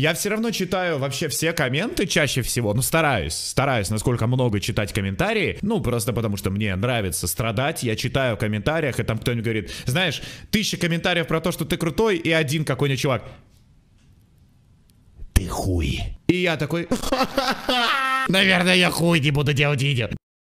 Я все равно читаю вообще все комменты чаще всего, ну стараюсь, стараюсь, насколько много читать комментарии, ну просто потому что мне нравится страдать, я читаю в комментариях, и там кто-нибудь говорит, знаешь, тысяча комментариев про то, что ты крутой, и один какой-нибудь чувак. Ты хуй. И я такой... Наверное, я хуй не буду делать видео.